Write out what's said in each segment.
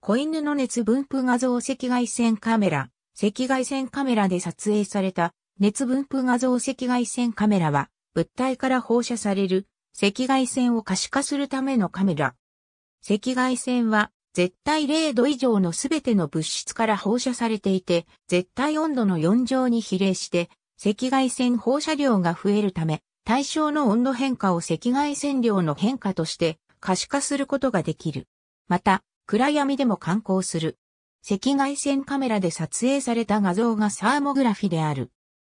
子犬の熱分布画像赤外線カメラ、赤外線カメラで撮影された熱分布画像赤外線カメラは物体から放射される赤外線を可視化するためのカメラ。赤外線は絶対0度以上のすべての物質から放射されていて、絶対温度の4乗に比例して赤外線放射量が増えるため、対象の温度変化を赤外線量の変化として可視化することができる。また、暗闇でも観光する。赤外線カメラで撮影された画像がサーモグラフィである。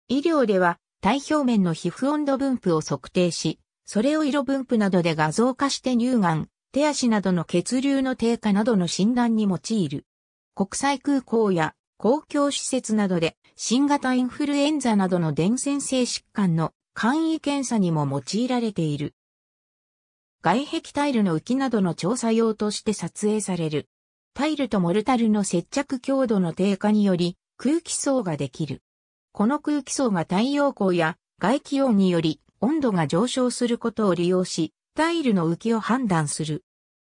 医療では体表面の皮膚温度分布を測定し、それを色分布などで画像化して乳がん、手足などの血流の低下などの診断に用いる。国際空港や公共施設などで新型インフルエンザなどの伝染性疾患の簡易検査にも用いられている。外壁タイルの浮きなどの調査用として撮影される。タイルとモルタルの接着強度の低下により空気層ができる。この空気層が太陽光や外気温により温度が上昇することを利用し、タイルの浮きを判断する。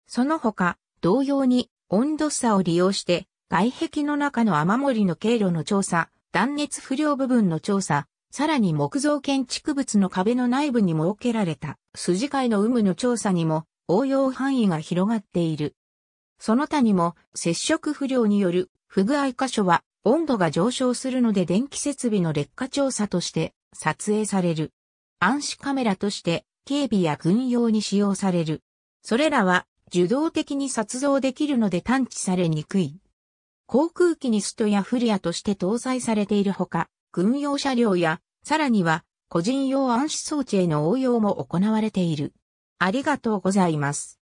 その他、同様に温度差を利用して外壁の中の雨漏りの経路の調査、断熱不良部分の調査、さらに木造建築物の壁の内部に設けられた筋貝の有無の調査にも応用範囲が広がっている。その他にも接触不良による不具合箇所は温度が上昇するので電気設備の劣化調査として撮影される。暗視カメラとして警備や軍用に使用される。それらは受動的に撮像できるので探知されにくい。航空機にストやフリアとして搭載されているほか、軍用車両や、さらには個人用暗視装置への応用も行われている。ありがとうございます。